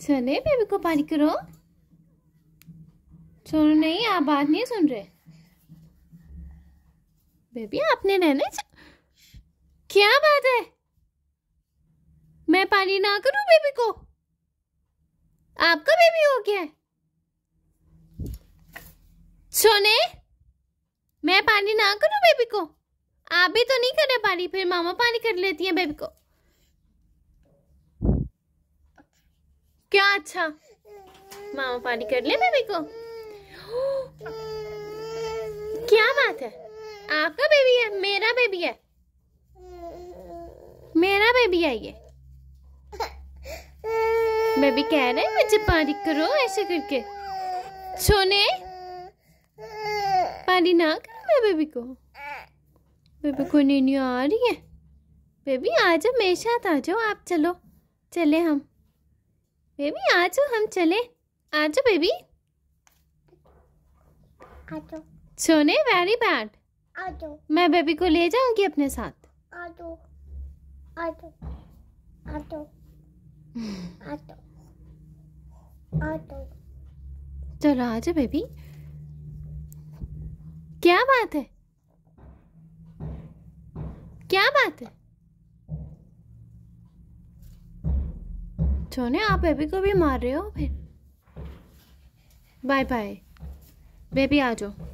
चले बेबी को पानी करो सुनो नहीं आप बात नहीं सुन रहे बेबी आपने रहने क्या बात है मैं पानी ना करूं बेबी को आपका बेबी हो गया सोने मैं पानी ना करूं बेबी को आप भी तो नहीं करे पानी फिर मामा पानी कर लेती है बेबी को अच्छा मामा पानी कर ले बेबी को क्या बात है आपका बेबी है मेरा बेबी है मेरा बेबी है ये बेबी कह रहे हैं मुझे पानी करो ऐसे करके सोने पानी ना कर मैं बेबी को बेबी को नींद आ रही है बेबी आ जाओ मेरे साथ आ जाओ आप चलो चले हम बेबी आ जाओ हम चले आ जाओ बेबी सोने वेरी बैड मैं बेबी को ले जाऊंगी अपने साथ आजो, आजो, आजो, चलो आ जाओ बेबी क्या बात है क्या बात है ने आप बेबी को भी मार रहे हो फिर बाय बाय बेबी आ जाओ